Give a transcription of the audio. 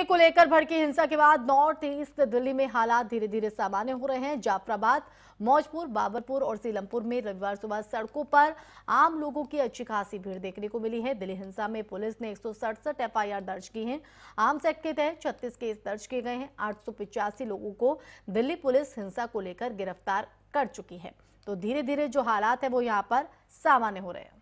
NDA को लेकर भड़की हिंसा के बाद नॉर्थ ईस्ट दिल्ली में हालात धीरे धीरे सामान्य हो रहे हैं जाफराबाद मौजपुर बाबरपुर और सीलमपुर में रविवार सुबह सड़कों पर आम लोगों की अच्छी खासी भीड़ देखने को मिली है दिल्ली हिंसा में पुलिस ने एक आर दर्ज की है आर्म्स एक्ट के तहत छत्तीस केस दर्ज किए गए हैं आठ लोगों को दिल्ली पुलिस हिंसा को लेकर गिरफ्तार कर चुकी है तो धीरे धीरे जो हालात है वो यहाँ पर सामान्य हो रहे हैं